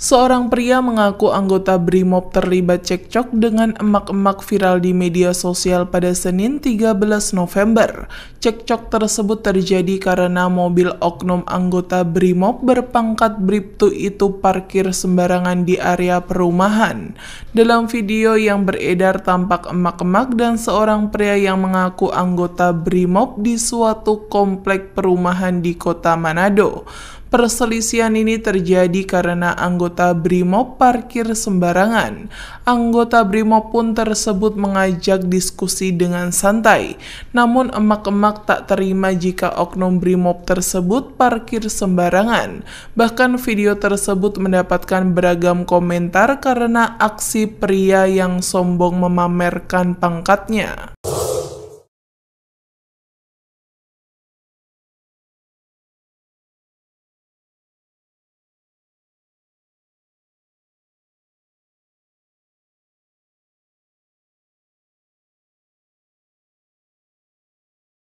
Seorang pria mengaku anggota BRIMOB terlibat cekcok dengan emak-emak viral di media sosial pada Senin 13 November. Cekcok tersebut terjadi karena mobil oknum anggota BRIMOB berpangkat BRIPTU itu parkir sembarangan di area perumahan. Dalam video yang beredar tampak emak-emak dan seorang pria yang mengaku anggota BRIMOB di suatu komplek perumahan di kota Manado. Perselisihan ini terjadi karena anggota BRIMOB parkir sembarangan. Anggota BRIMOB pun tersebut mengajak diskusi dengan santai. Namun emak-emak tak terima jika oknum BRIMOB tersebut parkir sembarangan. Bahkan video tersebut mendapatkan beragam komentar karena aksi pria yang sombong memamerkan pangkatnya.